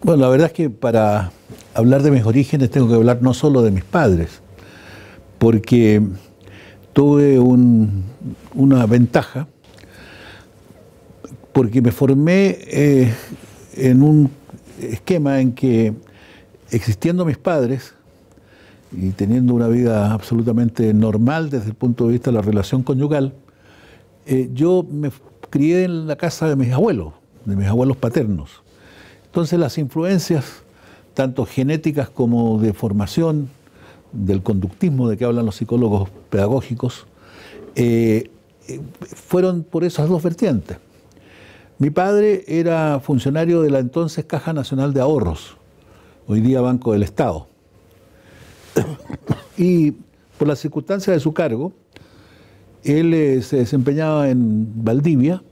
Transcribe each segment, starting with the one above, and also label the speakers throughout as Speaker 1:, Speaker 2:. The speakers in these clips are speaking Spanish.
Speaker 1: Bueno, la verdad es que para hablar de mis orígenes tengo que hablar no solo de mis padres, porque tuve una ventaja, porque me formé eh, en un esquema en que existiendo mis padres y teniendo una vida absolutamente normal desde el punto de vista de la relación conyugal, eh, yo me crié en la casa de mis abuelos, de mis abuelos paternos entonces las influencias, tanto genéticas como de formación, del conductismo de que hablan los psicólogos pedagógicos, eh, eh, fueron por esas dos vertientes. Mi padre era funcionario de la entonces Caja Nacional de Ahorros, hoy día Banco del Estado. Y por las circunstancias de su cargo, él eh, se desempeñaba en Valdivia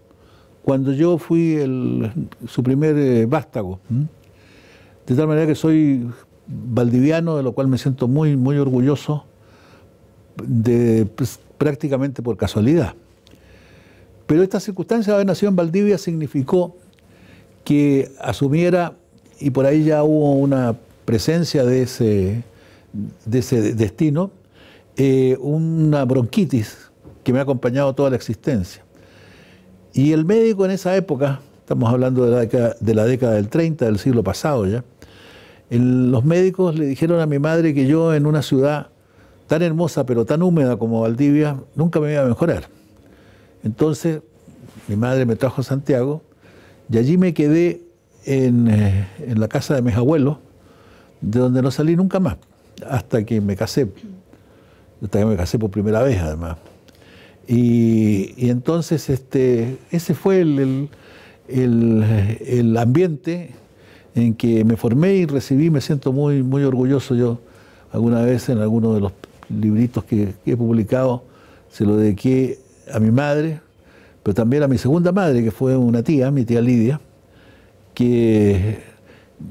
Speaker 1: cuando yo fui su primer eh, vástago. De tal manera que soy valdiviano, de lo cual me siento muy, muy orgulloso, de, pues, prácticamente por casualidad. Pero esta circunstancia de haber nacido en Valdivia significó que asumiera, y por ahí ya hubo una presencia de ese, de ese destino, eh, una bronquitis que me ha acompañado toda la existencia. Y el médico en esa época, estamos hablando de la década, del 30, del siglo pasado ya, los médicos le dijeron a mi madre que yo en una ciudad tan hermosa pero tan húmeda como Valdivia nunca me iba a mejorar. Entonces mi madre me trajo a Santiago y allí me quedé en, eh, en la casa de mis abuelos, de donde no salí nunca más, hasta que me casé. Hasta que me casé por primera vez además. Y, entonces este, ese fue el, ambiente en que me formé y recibí, me siento muy, muy orgulloso yo. Alguna vez en alguno de los libritos que, he publicado se lo dediqué a mi madre, pero también a mi segunda madre, que fue una tía, mi tía Lidia, que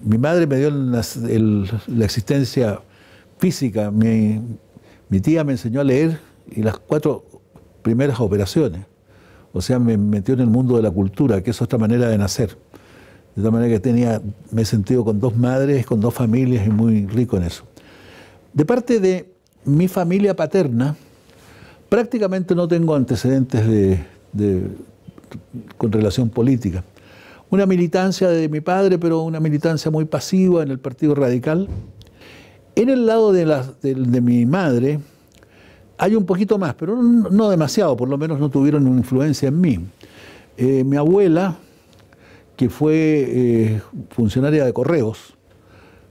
Speaker 1: mi madre me dio la, existencia física, mi, tía me enseñó a leer y las cuatro primeras operaciones. O sea, me metió en el mundo de la cultura, que es otra manera de nacer. De tal manera que tenía, me he sentido con dos madres, con dos familias y muy rico en eso. De parte de mi familia paterna, prácticamente no tengo antecedentes de, con relación política. Una militancia de mi padre, pero una militancia muy pasiva en el Partido Radical. En el lado de mi madre, hay un poquito más, pero no, demasiado, por lo menos no tuvieron influencia en mí. Eh, mi abuela, que fue eh, funcionaria de correos,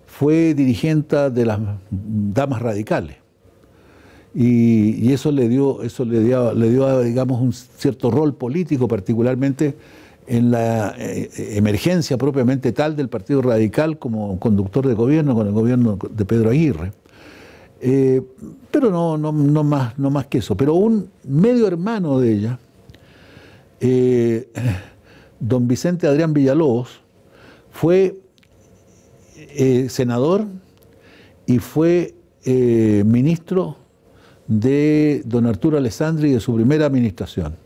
Speaker 1: fue dirigente de las damas radicales. Y, eso le dio, eso le dio, le dio, digamos, un cierto rol político, particularmente en la eh, emergencia propiamente tal del Partido Radical como conductor de gobierno con el gobierno de Pedro Aguirre. Eh, pero no, no, más, no más que eso. Pero un medio hermano de ella, eh, don Vicente Adrián Villalobos, fue eh, senador y fue ministro de don Arturo Alessandri y de su primera administración.